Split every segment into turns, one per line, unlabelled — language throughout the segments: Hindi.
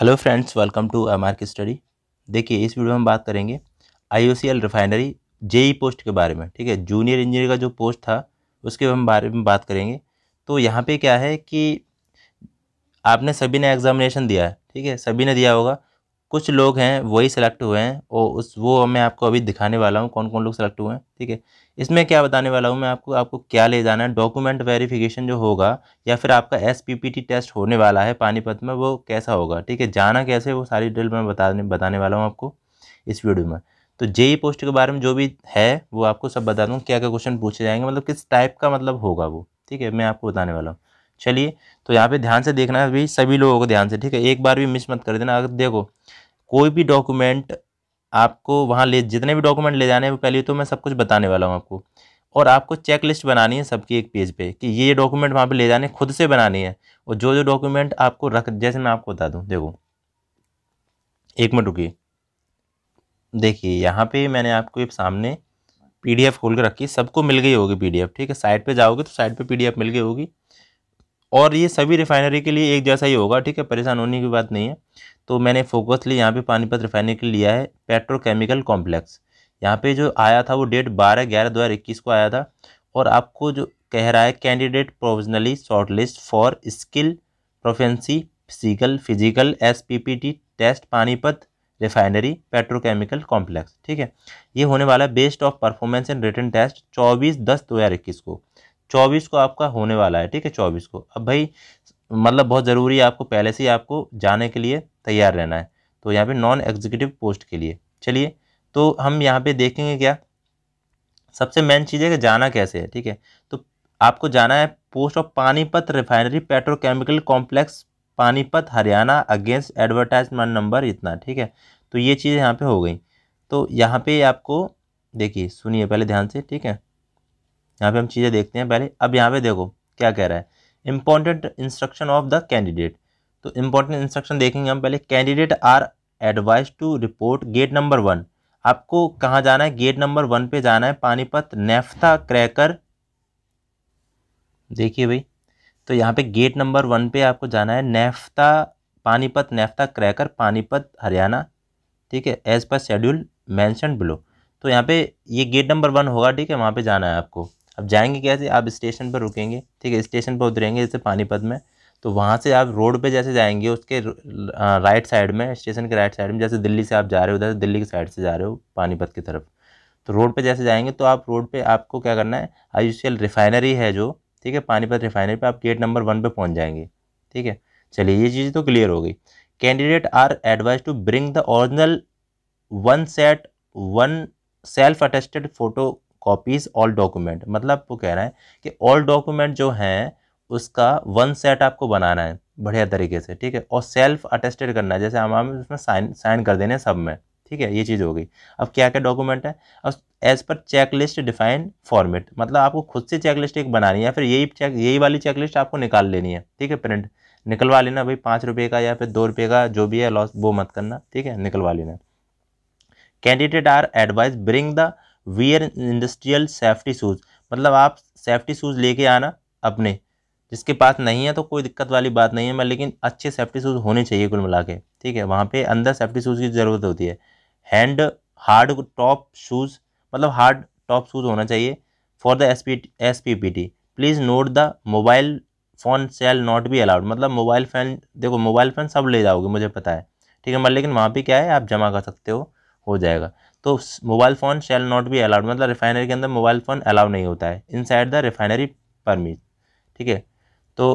Hello friends welcome to M की स्टडी देखिए इस वीडियो में हम बात करेंगे आई रिफाइनरी जेई पोस्ट के बारे में ठीक है जूनियर इंजीनियर का जो पोस्ट था उसके हम बारे में बात करेंगे तो यहाँ पे क्या है कि आपने सभी ने एग्ज़ामिनेशन दिया है ठीक है सभी ने दिया होगा कुछ लोग हैं वही सेलेक्ट हुए हैं और उस वो मैं आपको अभी दिखाने वाला हूँ कौन कौन लोग सेलेक्ट हुए हैं ठीक है इसमें क्या बताने वाला हूँ मैं आपको आपको क्या ले जाना है डॉक्यूमेंट वेरिफिकेशन जो होगा या फिर आपका एस टेस्ट होने वाला है पानीपत में वो कैसा होगा ठीक है जाना कैसे वो सारी डिटेल मैं बताने बताने वाला हूँ आपको इस वीडियो में तो जेई पोस्ट e के बारे में जो भी है वो आपको सब बता दूँ क्या क्या क्वेश्चन पूछे जाएंगे मतलब किस टाइप का मतलब होगा वो ठीक है मैं आपको बताने वाला हूँ चलिए तो यहाँ पे ध्यान से देखना है अभी सभी लोगों को ध्यान से ठीक है एक बार भी मिस मत कर देना अगर देखो कोई भी डॉक्यूमेंट आपको वहाँ ले जितने भी डॉक्यूमेंट ले जाने हैं पहले तो मैं सब कुछ बताने वाला हूँ आपको और आपको चेक लिस्ट बनानी है सबकी एक पेज पे कि ये डॉक्यूमेंट वहाँ पे ले जाने खुद से बनानी है और जो जो डॉक्यूमेंट आपको रख जैसे मैं आपको बता दूँ देखो एक मिनट रुकी देखिए यहाँ पे मैंने आपको एक सामने पीडीएफ खोल के रखी सबको मिल गई होगी पीडीएफ ठीक है साइड पे जाओगे तो साइड पे पीडीएफ मिल गई होगी और ये सभी रिफाइनरी के लिए एक जैसा ही होगा ठीक है परेशान होने की बात नहीं है तो मैंने फोकसली यहाँ पे पानीपत रिफाइनरी के लिए लिया है पेट्रोकेमिकल कॉम्प्लेक्स यहाँ पे जो आया था वो डेट बारह ग्यारह दो हज़ार इक्कीस को आया था और आपको जो कह रहा है candidate provisionally list for skill proficiency physical physical S P P T test Panipat refinery petrochemical complex ठीक है ये होने वाला best of performance and return test चौबीस दस दो हज़ार इक्कीस को चौबीस को आपका होने वाला है ठीक है चौबीस को अब भाई मतलब बहुत ज़रूरी है आपको पहले से ही आपको जाने के लिए तैयार रहना है तो यहाँ पे नॉन एग्जीक्यूटिव पोस्ट के लिए चलिए तो हम यहाँ पे देखेंगे क्या सबसे मेन चीज़ है कि जाना कैसे है ठीक है तो आपको जाना है post of Panipat refinery petrochemical complex Panipat Haryana against advertisement number इतना ठीक है तो ये चीज़ यहाँ पर हो गई तो यहाँ पर आपको देखिए सुनिए पहले ध्यान से ठीक है यहाँ पे हम चीज़ें देखते हैं पहले अब यहाँ पे देखो क्या कह रहा है important instruction of the candidate तो इंपॉर्टेंट इंस्ट्रक्शन देखेंगे हम पहले candidate are advise to report gate number one आपको कहाँ जाना है गेट नंबर वन पे जाना है पानीपत नेफ्था क्रैकर देखिए भाई तो यहाँ पे गेट नंबर वन पे आपको जाना है naphtha Panipat naphtha cracker Panipat Haryana ठीक है as per schedule mention below तो यहाँ पे ये गेट नंबर वन होगा ठीक है वहाँ पे जाना है आपको अब जाएंगे कैसे आप स्टेशन पर रुकेंगे ठीक है स्टेशन पर उतरेंगे जैसे पानीपत में तो वहाँ से आप रोड पे जैसे जाएंगे उसके राइट साइड में स्टेशन के राइट साइड में जैसे दिल्ली से आप जा रहे हो उधर दिल्ली की साइड से जा रहे हो पानीपत की तरफ तो रोड पे जैसे जाएंगे तो आप रोड पे आपको क्या करना है आई रिफाइनरी है जो ठीक है पानीपत रिफाइनरी पे आप गेट नंबर वन पे पहुंच जाएंगे ठीक है चलिए ये चीज़ तो क्लियर हो गई candidate are advise to bring the original one set one self attested photo copies all document मतलब वो कह रहे हैं कि ऑल डॉक्यूमेंट जो हैं उसका वन सेट आपको बनाना है बढ़िया तरीके से ठीक है और सेल्फ अटेस्टेड करना है जैसे हम हम उसमें साइन साइन कर देने सब में ठीक है ये चीज़ हो गई अब क्या क्या डॉक्यूमेंट है अब as per check list define format मतलब आपको खुद से चेक लिस्ट एक बनानी है फिर यही चेक यही वाली चेक लिस्ट आपको निकाल लेनी है ठीक है प्रिंट निकलवा लेना भाई पाँच रुपये का या फिर दो रुपये का जो भी है लॉस वो मत करना ठीक है निकलवा लेना candidate are advise bring the wear industrial safety shoes मतलब आप सेफ्टी शूज़ लेके आना अपने जिसके पास नहीं है तो कोई दिक्कत वाली बात नहीं है मैं लेकिन अच्छे सेफ्टी शूज़ होने चाहिए कुल मिला के ठीक है वहाँ पे अंदर सेफ्टी शूज़ की ज़रूरत होती है हैंड हार्ड टॉप शूज़ मतलब हार्ड टॉप शूज़ होना चाहिए for the S P S P P T please note the mobile phone shall not be allowed मतलब मोबाइल फ़ैन देखो मोबाइल फ़ोन सब ले जाओगे मुझे पता है ठीक है मैं लेकिन वहाँ पर क्या है आप जमा कर सकते हो हो जाएगा तो mobile phone shall not be allowed मतलब रिफाइनरी के अंदर मोबाइल फ़ोन अलाउ नहीं होता है इन द रिफाइनरी परमिट ठीक है तो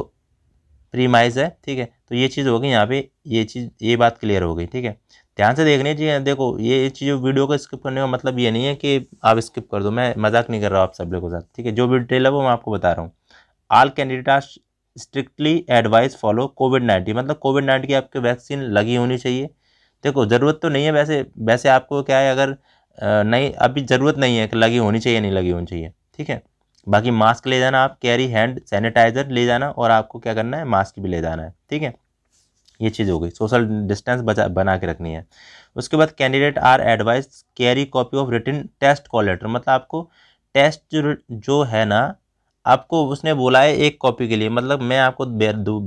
प्रीमाइज है ठीक है तो ये चीज़ हो गई यहाँ पे ये चीज़ ये बात क्लियर हो गई ठीक है ध्यान से देखने चाहिए देखो ये चीज़ वीडियो को स्किप करने का मतलब ये नहीं है कि आप स्किप कर दो मैं मजाक नहीं कर रहा हूँ आप सब लोगों के साथ ठीक है जो भी डिटेल है वो मैं आपको बता रहा हूँ all candidate are strictly advise follow COVID nineteen मतलब कोविड नाइन्टीन की आपके वैक्सीन लगी होनी चाहिए देखो ज़रूरत तो नहीं है वैसे वैसे आपको क्या है अगर नहीं अभी ज़रूरत नहीं है कि लगी होनी चाहिए नहीं लगी होनी चाहिए ठीक है बाकी मास्क ले जाना आप कैरी हैंड सैनिटाइज़र ले जाना और आपको क्या करना है मास्क भी ले जाना है ठीक है ये चीज़ हो गई सोशल डिस्टेंस बचा बना के रखनी है उसके बाद candidate are advise carry copy of written test call letter मतलब आपको टेस्ट जो जो है ना आपको उसने बोला है एक कॉपी के लिए मतलब मैं आपको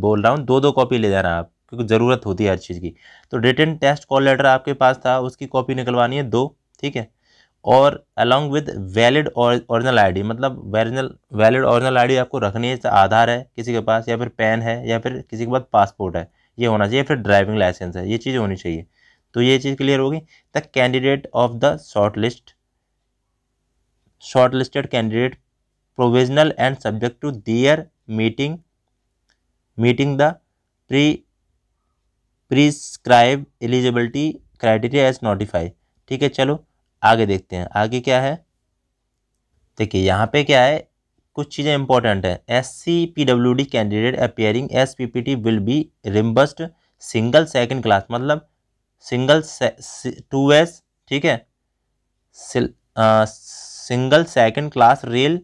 बोल रहा हूँ दो दो कॉपी ले जाना आप क्योंकि ज़रूरत होती है हर चीज़ की तो रिटर्न टेस्ट कॉल लेटर आपके पास था उसकी कॉपी निकलवानी है दो ठीक है और along with valid original ID मतलब वैरिजिनल वैलिड ओरिजिनल आईडी आपको रखनी है आधार है किसी के पास या फिर पैन है या फिर किसी के पास पासपोर्ट है ये होना चाहिए फिर ड्राइविंग लाइसेंस है ये चीज़ होनी चाहिए तो ये चीज़ क्लियर होगी the candidate of the short list short listed candidate provisional and subject to their meeting meeting the pre prescribe eligibility criteria as notify ठीक है चलो आगे देखते हैं आगे क्या है देखिए यहाँ पे क्या है कुछ चीज़ें इंपॉर्टेंट हैं S C P W D candidate appearing S P P T will be reimbursed single second class मतलब सिंगल टू एस ठीक है single second class rail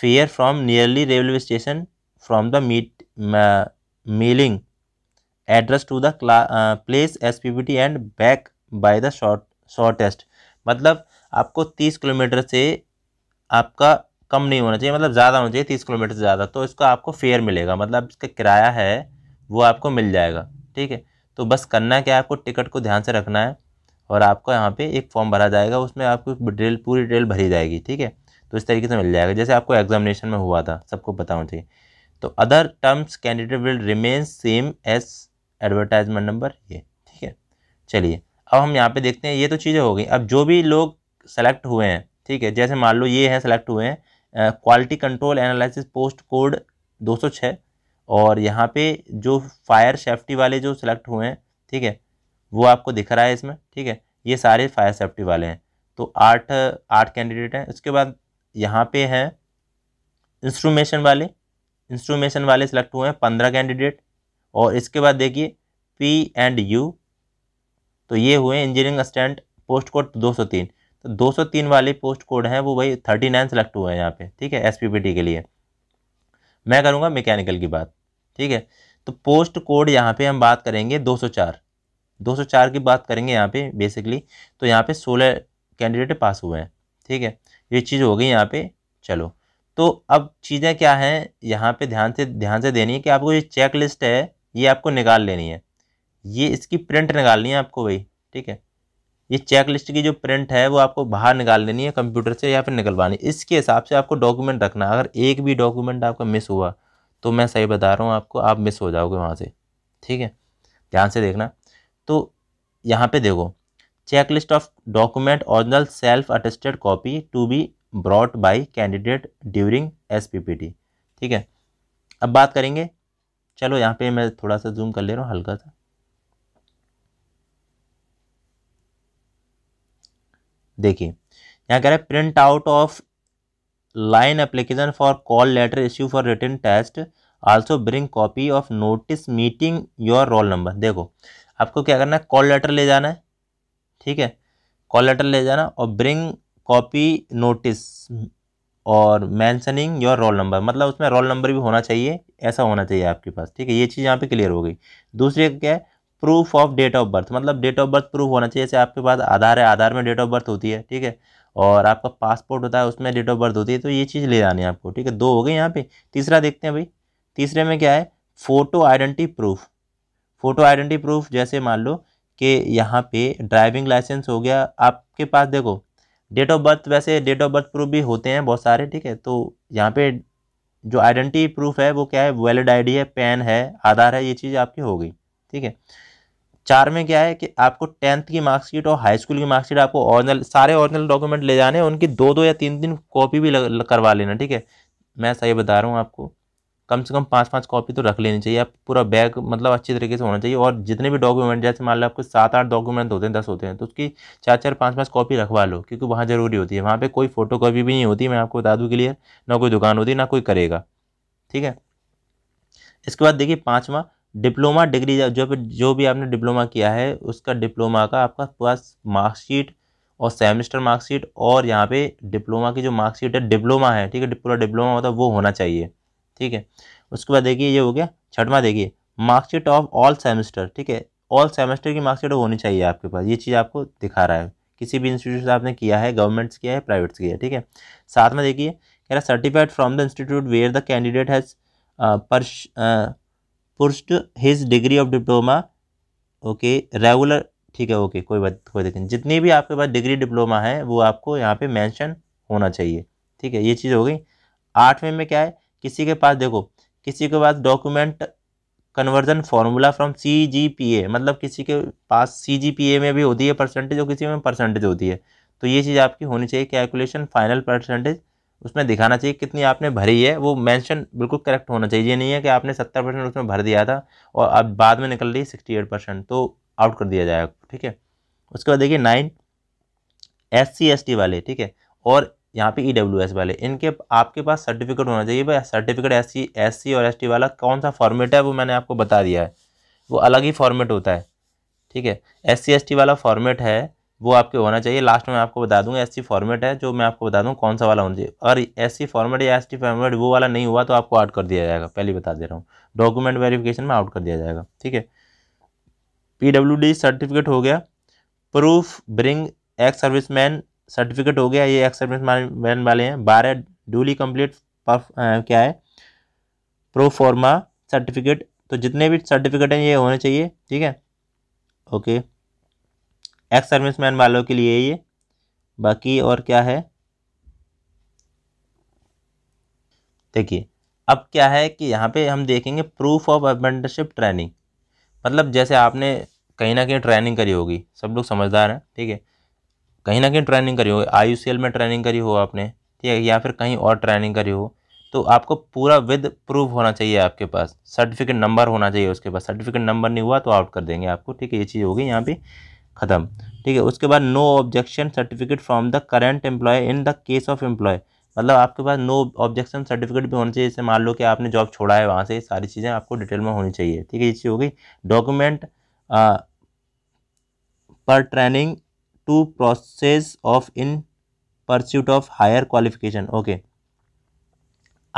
fare from nearly railway station from the meet mailing address to the place S P B T and back by the short shortest मतलब आपको तीस किलोमीटर से आपका कम नहीं होना चाहिए मतलब ज़्यादा होना चाहिए तीस किलोमीटर से ज़्यादा तो इसका आपको फेयर मिलेगा मतलब इसका किराया है वो आपको मिल जाएगा ठीक है तो बस करना क्या है आपको टिकट को ध्यान से रखना है और आपको यहाँ पे एक फॉर्म भरा जाएगा उसमें आपको डिटेल पूरी डिटेल भरी जाएगी ठीक है तो इस तरीके से मिल जाएगा जैसे आपको एग्जामिनेशन में हुआ था सबको पता होना चाहिए तो other terms candidate will remain same as advertisement number ये ठीक है चलिए अब हम यहाँ पे देखते हैं ये तो चीज़ें हो गई अब जो भी लोग सेलेक्ट हुए हैं ठीक है जैसे मान लो ये हैं सेलेक्ट हुए हैं quality control analysis post code 206 और यहाँ पे जो फायर सेफ्टी वाले जो सेलेक्ट हुए हैं ठीक है वो आपको दिख रहा है इसमें ठीक है ये सारे फायर सेफ्टी वाले हैं तो आठ आठ कैंडिडेट हैं उसके बाद यहाँ पे हैं इंस्ट्रूमेशन वाले इंस्ट्रूमेशन वाले सेलेक्ट हुए हैं पंद्रह कैंडिडेट और इसके बाद देखिए पी एंड यू तो ये हुए इंजीनियरिंग असिस्टेंट पोस्ट कोड 203 तो 203 वाले पोस्ट कोड हैं वो भाई 39 सेलेक्ट हुए हैं यहाँ पे ठीक है एस के लिए मैं करूँगा मैकेनिकल की बात ठीक है तो पोस्ट कोड यहाँ पे हम बात करेंगे 204 204 की बात करेंगे यहाँ पे बेसिकली तो यहाँ पे 16 कैंडिडेट पास हुए हैं ठीक है ये चीज़ हो गई यहाँ पे चलो तो अब चीज़ें क्या हैं यहाँ पे ध्यान से ध्यान से देनी है कि आपको ये चेक लिस्ट है ये आपको निकाल लेनी है ये इसकी प्रिंट निकालनी है आपको भाई ठीक है ये चेक लिस्ट की जो प्रिंट है वो आपको बाहर निकाल लेनी है कंप्यूटर से या फिर निकलवानी इसके हिसाब से आपको डॉक्यूमेंट रखना अगर एक भी डॉक्यूमेंट आपका मिस हुआ तो मैं सही बता रहा हूँ आपको आप मिस हो जाओगे वहाँ से ठीक है ध्यान से देखना तो यहाँ पे देखो check list of document original self attested copy to be brought by candidate during S ठीक है अब बात करेंगे चलो यहाँ पे मैं थोड़ा सा जूम कर ले रहा हूँ हल्का सा देखिए यहाँ कह रहा है print out of line application for call letter issue for written test also bring copy of notice meeting your roll number देखो आपको क्या करना है कॉल लेटर ले जाना है ठीक है कॉल लेटर ले जाना और ब्रिंग कॉपी नोटिस और मैंसनिंग योर रोल नंबर मतलब उसमें रोल नंबर भी होना चाहिए ऐसा होना चाहिए आपके पास ठीक है ये चीज़ यहाँ पे क्लियर हो गई दूसरी क्या है proof of date of birth मतलब डेट ऑफ बर्थ प्रूफ होना चाहिए जैसे आपके पास आधार है आधार में डेट ऑफ बर्थ होती है ठीक है और आपका पासपोर्ट होता है उसमें डेट ऑफ बर्थ होती है तो ये चीज़ ले जानी है आपको ठीक है दो हो गए यहाँ पे तीसरा देखते हैं भाई तीसरे में क्या है photo identity proof photo identity proof जैसे मान लो कि यहाँ पे ड्राइविंग लाइसेंस हो गया आपके पास देखो डेट ऑफ बर्थ वैसे डेट ऑफ बर्थ प्रूफ भी होते हैं बहुत सारे ठीक है तो यहाँ पे जो आइडेंटिटी प्रूफ है वो क्या है वैलिड आईडी है पैन है आधार है ये चीज़ आपकी हो गई ठीक है चार में क्या है कि आपको टेंथ की मार्कशीट और हाई स्कूल की मार्कशीट आपको ऑरिजिनल सारे ऑरिजिनल डॉक्यूमेंट ले जाने उनकी दो दो या तीन तीन कॉपी भी लग, करवा लेना ठीक है मैं सही बता रहा हूँ आपको कम से कम पाँच पाँच कॉपी तो रख लेनी चाहिए आप पूरा बैग मतलब अच्छी तरीके से होना चाहिए और जितने भी डॉक्यूमेंट जैसे मान लो आपके सात आठ डॉक्यूमेंट होते हैं दस होते हैं तो उसकी चार चार पाँच पाँच कॉपी रखवा लो क्योंकि वहाँ ज़रूरी होती है वहाँ पर कोई फोटो कॉपी भी नहीं होती मैं आपको बता दूँ क्लियर ना कोई दुकान होती ना कोई करेगा ठीक है इसके बाद देखिए पाँचवा डिप्लोमा डिग्री जो भी जो भी आपने डिप्लोमा किया है उसका डिप्लोमा का आपका पास मार्कशीट और सेमेस्टर मार्कशीट और यहाँ पे डिप्लोमा की जो मार्कशीट है डिप्लोमा है ठीक है पूरा डिप्लोमा होता है वो होना चाहिए ठीक है उसके बाद देखिए ये हो गया छठवा देखिए मार्कशीट ऑफ ऑल सेमेस्टर ठीक है ऑल सेमेस्टर की मार्कशीट होनी चाहिए आपके पास ये चीज़ आपको दिखा रहा है किसी भी इंस्टीट्यूट से आपने किया है गवर्नमेंट से किया है प्राइवेट से किया है ठीक है साथ में देखिए कह रहा certified from the institute where the candidate has pursued his degree of diploma okay regular ठीक है ओके कोई बात कोई देखें जितनी भी आपके पास डिग्री डिप्लोमा है वो आपको यहाँ पे मेंशन होना चाहिए ठीक है ये चीज़ हो गई आठवें में क्या है किसी के पास देखो किसी के पास document conversion formula from C G P A मतलब किसी के पास सी जी पी ए में भी होती है परसेंटेज और किसी में परसेंटेज होती है तो ये चीज़ आपकी होनी चाहिए कैलकुलेशन फाइनल परसेंटेज उसमें दिखाना चाहिए कितनी आपने भरी है वो मेंशन बिल्कुल करेक्ट होना चाहिए ये नहीं है कि आपने सत्तर परसेंट उसमें भर दिया था और अब बाद में निकल रही सिक्सटी एट परसेंट तो आउट कर दिया जाएगा ठीक है उसके बाद देखिए nine S C S T वाले ठीक है और यहाँ पे ई e वाले इनके आपके पास सर्टिफिकेट होना चाहिए भाई certificate S C S C और एस टी वाला कौन सा फॉर्मेट है वो मैंने आपको बता दिया है वो अलग ही फॉर्मेट होता है ठीक है एस सी एस टी वाला फॉर्मेट है वो आपके होना चाहिए लास्ट में आपको बता दूंगा एस सी फॉर्मेट है जो मैं आपको बता दूँ कौन सा वाला होना चाहिए और एस सी फॉर्मेट या एस टी फॉर्मेट वो वाला नहीं हुआ तो आपको आउट कर दिया जाएगा पहले बता दे रहा हूँ डॉक्यूमेंट वेरिफिकेशन में आउट कर दिया जाएगा ठीक है पी डब्ल्यू डी सर्टिफिकेट हो गया proof bring ex serviceman certificate हो गया ये एक्सेप्टेंस मैन वाले हैं बारह ड्यूली कम्प्लीट क्या है प्रोफॉर्मा फॉर्मा सर्टिफिकेट तो जितने भी सर्टिफिकेट हैं ये होने चाहिए ठीक है ओके एक्स सर्विस मैन वालों के लिए ये बाकी और क्या है देखिए अब क्या है कि यहाँ पे हम देखेंगे प्रूफ ऑफ अप्रेंटिसशिप ट्रेनिंग मतलब जैसे आपने कहीं ना कहीं ट्रेनिंग करी होगी सब लोग समझदार हैं ठीक है थीके? कहीं ना कहीं ट्रेनिंग करी हो आई में ट्रेनिंग करी हो आपने ठीक है या फिर कहीं और ट्रेनिंग करी हो तो आपको पूरा विद प्रूफ होना चाहिए आपके पास सर्टिफिकेट नंबर होना चाहिए उसके पास सर्टिफिकेट नंबर नहीं हुआ तो आउट कर देंगे आपको ठीक है ये चीज़ होगी यहाँ पे ख़त्म ठीक है उसके बाद no objection certificate from the current employ in the case of employ मतलब आपके पास नो ऑब्जेक्शन सर्टिफिकेट भी होना चाहिए जैसे मान लो कि आपने जॉब छोड़ा है वहाँ से सारी चीज़ें आपको डिटेल में होनी चाहिए ठीक है ये चीज़ होगी document pertaining to process of in pursuit of higher qualification okay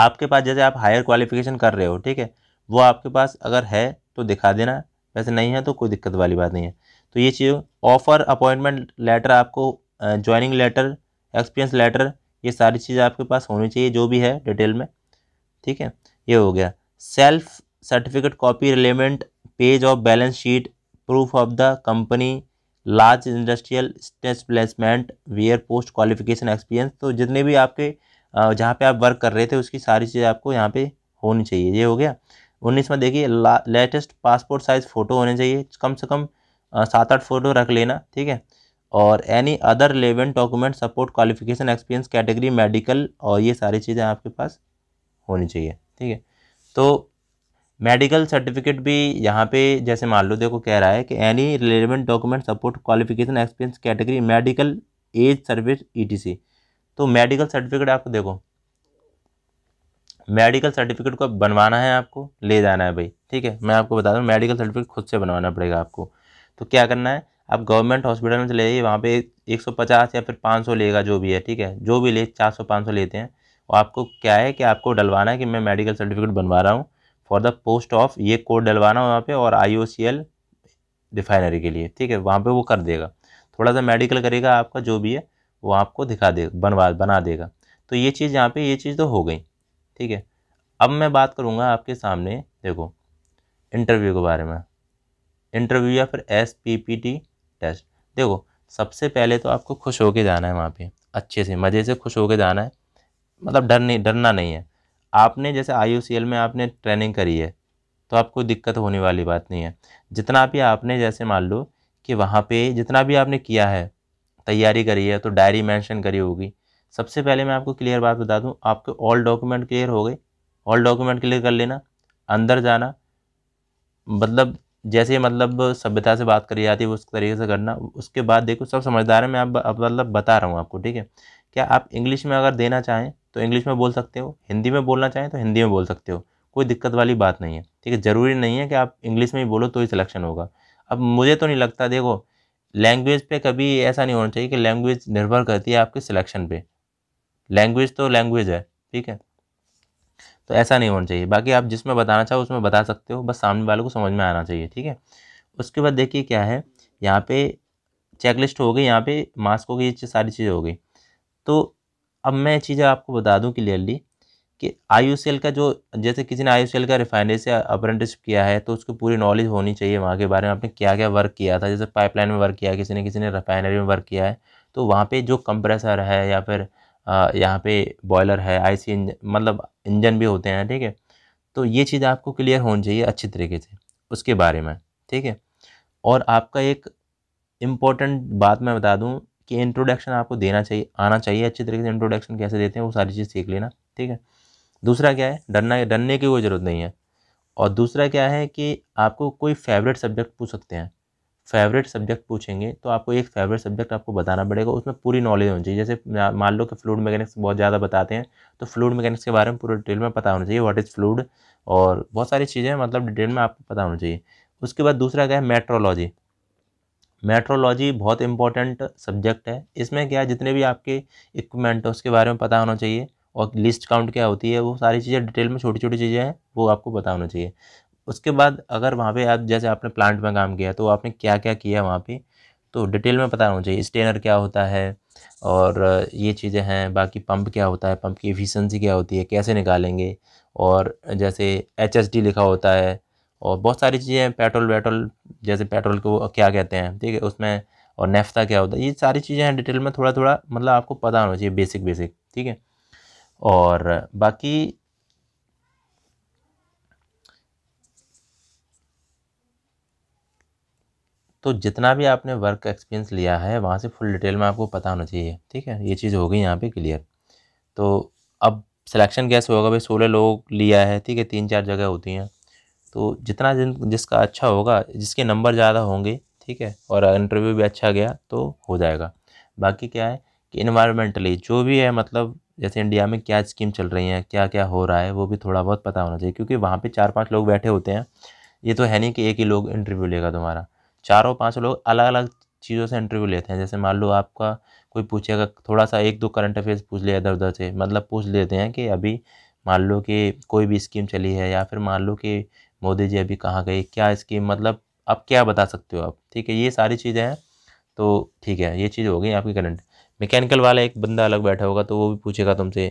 आपके पास जैसे आप हायर क्वालिफिकेशन कर रहे हो ठीक है वो आपके पास अगर है तो दिखा देना वैसे नहीं है तो कोई दिक्कत वाली बात नहीं है तो ये चीज़ ऑफ़र अपॉइंटमेंट लेटर आपको ज्वाइनिंग लेटर एक्सपीरियंस लेटर ये सारी चीज़ आपके पास होनी चाहिए जो भी है डिटेल में ठीक है ये हो गया self certificate copy relevant page of balance sheet proof of the company large industrial states placement where post qualification experience तो जितने भी आपके जहाँ पे आप वर्क कर रहे थे उसकी सारी चीज़ें आपको यहाँ पे होनी चाहिए ये हो गया उन्नीस में देखिए लेटेस्ट पासपोर्ट साइज़ फ़ोटो होने चाहिए कम से कम सात आठ फ़ोटो रख लेना ठीक है और any other relevant document support qualification experience category medical और ये सारी चीज़ें आपके पास होनी चाहिए ठीक है तो मेडिकल सर्टिफिकेट भी यहाँ पे जैसे मान लो देखो कह रहा है कि any relevant document support qualification experience category medical age service ETC तो मेडिकल सर्टिफिकेट आपको देखो मेडिकल सर्टिफिकेट को बनवाना है आपको ले जाना है भाई ठीक है मैं आपको बता दूँ मेडिकल सर्टिफिकेट खुद से बनवाना पड़ेगा आपको तो क्या करना है आप गवर्नमेंट हॉस्पिटल में चले जाइए वहाँ पर एक सौ पचास या फिर पाँच सौ लेगा जो भी है ठीक है जो भी ले चार सौ पाँच सौ लेते हैं और आपको क्या है कि आपको डलवाना है कि मैं मेडिकल सर्टिफिकेट बनवा रहा हूँ फॉर द पोस्ट ऑफ ये कोड डलवाना वहाँ पे और आई रिफाइनरी के लिए ठीक है वहाँ पे वो कर देगा थोड़ा सा मेडिकल करेगा आपका जो भी है वो आपको दिखा देगा बनवा बना देगा तो ये चीज़ यहाँ पे ये चीज़ तो हो गई ठीक है अब मैं बात करूँगा आपके सामने देखो इंटरव्यू के बारे में इंटरव्यू या फिर S P P T test देखो सबसे पहले तो आपको खुश होके जाना है वहाँ पर अच्छे से मज़े से खुश होके जाना है मतलब डर नहीं डरना नहीं है आपने जैसे आई में आपने ट्रेनिंग करी है तो आपको दिक्कत होने वाली बात नहीं है जितना भी आपने जैसे मान लो कि वहाँ पे जितना भी आपने किया है तैयारी करी है तो डायरी मेंशन करी होगी सबसे पहले मैं आपको क्लियर बात बता दूँ आपके ऑल डॉक्यूमेंट क्लियर हो गए ऑल डॉक्यूमेंट क्लियर कर लेना अंदर जाना मतलब जैसे मतलब सभ्यता से बात करी जाती है उस तरीके से करना उसके बाद देखो सब समझदार है मैं आप मतलब बता रहा हूँ आपको ठीक है क्या आप इंग्लिश में अगर देना चाहें तो इंग्लिश में बोल सकते हो हिंदी में बोलना चाहें तो हिंदी में बोल सकते हो कोई दिक्कत वाली बात नहीं है ठीक है ज़रूरी नहीं है कि आप इंग्लिश में ही बोलो तो ही सिलेक्शन होगा अब मुझे तो नहीं लगता देखो लैंग्वेज पे कभी ऐसा नहीं होना चाहिए कि लैंग्वेज निर्भर करती है आपके सिलेक्शन पे लैंग्वेज तो लैंग्वेज है ठीक है तो ऐसा नहीं होना चाहिए बाकी आप जिसमें बताना चाहो उसमें बता सकते हो बस सामने वालों को समझ में आना चाहिए ठीक है उसके बाद देखिए क्या है यहाँ पे चेकलिस्ट हो गई यहाँ पे गई ये सारी चीज़ें हो गई तो अब मैं चीज़ें आपको बता दूं क्लियरली कि आई का जो जैसे किसी ने आई का रिफाइनरी से अप्रेंटिसशिप किया है तो उसको पूरी नॉलेज होनी चाहिए वहाँ के बारे में आपने क्या क्या वर्क किया था जैसे पाइपलाइन में वर्क किया किसी ने किसी ने रिफाइनरी में वर्क किया है तो वहाँ पे जो कंप्रेसर है या फिर यहाँ पे बॉयलर है आई सी मतलब इंजन भी होते हैं ठीक है तो ये चीज़ आपको क्लियर होनी चाहिए अच्छी तरीके से उसके बारे में ठीक है और आपका एक इम्पॉर्टेंट बात मैं बता दूँ कि इंट्रोडक्शन आपको देना चाहिए आना चाहिए अच्छे तरीके से इंट्रोडक्शन कैसे देते हैं वो सारी चीज़ सीख लेना ठीक है दूसरा क्या है डरना डरने की कोई ज़रूरत नहीं है और दूसरा क्या है कि आपको कोई फेवरेट सब्जेक्ट पूछ सकते हैं फेवरेट सब्जेक्ट पूछेंगे तो आपको एक फेवरेट सब्जेक्ट आपको बताना पड़ेगा उसमें पूरी नॉलेज होनी चाहिए जैसे मान लो कि फ्लूड मैकेनिक्स बहुत ज़्यादा बताते हैं तो फ्लूड मैकेनिक्स के बारे में पूरे डिटेल में पता होना चाहिए व्हाट इज़ फ्लूड और बहुत सारी चीज़ें मतलब डिटेल में आपको पता होना चाहिए उसके बाद दूसरा क्या है मेट्रोलॉजी मेट्रोलॉजी बहुत इंपॉर्टेंट सब्जेक्ट है इसमें क्या है जितने भी आपके इक्विपमेंट है उसके बारे में पता होना चाहिए और लिस्ट काउंट क्या होती है वो सारी चीज़ें डिटेल में छोटी छोटी चीज़ें हैं वो आपको पता होना चाहिए उसके बाद अगर वहाँ पे आप जैसे आपने प्लांट में काम किया तो आपने क्या क्या किया वहाँ पे तो डिटेल में पता होना चाहिए स्टेनर क्या होता है और ये चीज़ें हैं बाकी पंप क्या होता है पंप की एफिशिएंसी क्या होती है कैसे निकालेंगे और जैसे एच लिखा होता है और बहुत सारी चीज़ें पेट्रोल वेट्रोल जैसे पेट्रोल को क्या कहते हैं ठीक है उसमें और नेफ्ता क्या होता है ये सारी चीज़ें हैं डिटेल में थोड़ा थोड़ा मतलब आपको पता होना चाहिए बेसिक बेसिक ठीक है और बाकी तो जितना भी आपने वर्क एक्सपीरियंस लिया है वहाँ से फुल डिटेल में आपको पता होना चाहिए ठीक है ये चीज़ हो गई यहाँ पे क्लियर तो अब सिलेक्शन कैसे होगा भाई सोलह लोग लिया है ठीक है तीन चार जगह होती हैं तो जितना जिन जिसका अच्छा होगा जिसके नंबर ज़्यादा होंगे ठीक है और इंटरव्यू भी अच्छा गया तो हो जाएगा बाकी क्या है कि इन्वायरमेंटली जो भी है मतलब जैसे इंडिया में क्या स्कीम चल रही हैं क्या क्या हो रहा है वो भी थोड़ा बहुत पता होना चाहिए क्योंकि वहाँ पे चार पांच लोग बैठे होते हैं ये तो है नहीं कि एक ही लोग इंटरव्यू लेगा तुम्हारा चारों पांच लोग अलग अलग चीज़ों से इंटरव्यू लेते हैं जैसे मान लो आपका कोई पूछेगा थोड़ा सा एक दो करंट अफेयर्स पूछ लिया इधर उधर से मतलब पूछ लेते हैं कि अभी मान लो कि कोई भी स्कीम चली है या फिर मान लो कि मोदी जी अभी कहाँ गए क्या स्कीम मतलब आप क्या बता सकते हो आप ठीक है ये सारी चीज़ें हैं तो ठीक है ये चीज़ हो गई आपकी करंट मैकेनिकल वाला एक बंदा अलग बैठा होगा तो वो भी पूछेगा तुमसे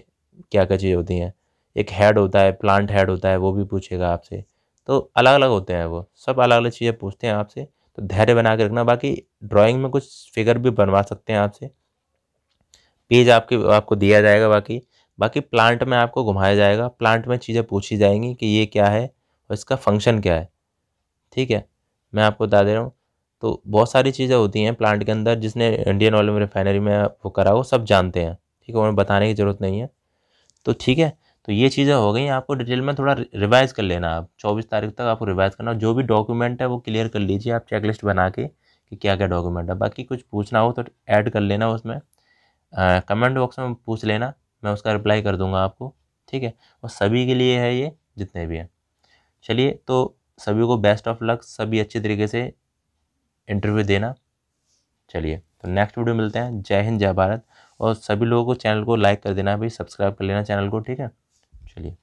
क्या क्या चीज़ होती हैं एक हेड होता है प्लांट हेड होता है वो भी पूछेगा आपसे तो अलग अलग होते हैं वो सब अलग अलग चीज़ें पूछते हैं आपसे तो धैर्य बना के रखना बाकी ड्राइंग में कुछ फिगर भी बनवा सकते हैं आपसे पेज आपके आपको दिया जाएगा बाकी बाकी प्लांट में आपको घुमाया जाएगा प्लांट में चीज़ें पूछी जाएंगी कि ये क्या है और इसका फंक्शन क्या है ठीक है मैं आपको बता दे रहा हूँ तो बहुत सारी चीज़ें होती हैं प्लांट के अंदर जिसने इंडियन ऑयल रिफाइनरी में वो करा वो सब जानते हैं ठीक है उन्हें बताने की ज़रूरत नहीं है तो ठीक है तो ये चीज़ें हो गई आपको डिटेल में थोड़ा रिवाइज़ कर लेना आप चौबीस तारीख तक आपको रिवाइज़ करना जो भी डॉक्यूमेंट है वो क्लियर कर लीजिए आप चेक लिस्ट बना के कि क्या क्या डॉक्यूमेंट है बाकी कुछ पूछना हो तो ऐड कर लेना उसमें कमेंट बॉक्स में पूछ लेना मैं उसका रिप्लाई कर दूंगा आपको ठीक है और सभी के लिए है ये जितने भी हैं चलिए तो सभी को बेस्ट ऑफ लक सभी अच्छे तरीके से इंटरव्यू देना चलिए तो नेक्स्ट वीडियो मिलते हैं जय हिंद जय भारत और सभी लोगों को चैनल को लाइक कर देना भाई सब्सक्राइब कर लेना चैनल को ठीक है चलिए